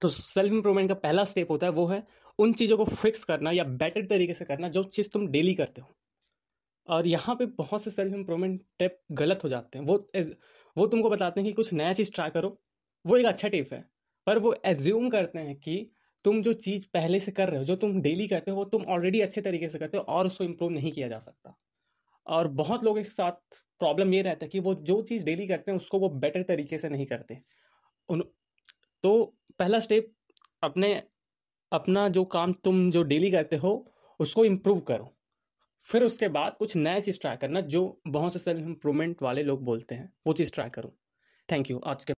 तो self improvement का पहला स्टेप होता है वो है उन चीज़ों को फिक्स करना या बेटर तरीके से करना जो चीज़ तुम डेली करते हो और यहाँ पे बहुत से सेल्फ इंप्रूवमेंट टिप गलत हो जाते हैं वो वो तुमको बताते हैं कि कुछ नया चीज़ ट्राई करो वो एक अच्छा टिप है पर वो एज्यूम करते हैं कि तुम जो चीज़ पहले से कर रहे हो जो तुम डेली करते हो वो तुम ऑलरेडी अच्छे तरीके से करते हो और उसको इम्प्रूव नहीं किया जा सकता और बहुत लोगों के साथ प्रॉब्लम ये रहता है कि वो जो चीज़ डेली करते हैं उसको वो बेटर तरीके से नहीं करते उन तो पहला स्टेप अपने अपना जो काम तुम जो डेली करते हो उसको इम्प्रूव करो फिर उसके बाद कुछ नया चीज़ ट्राई करना जो बहुत से सेल्फ इम्प्रूवमेंट वाले लोग बोलते हैं वो चीज़ ट्राई करो थैंक यू आज के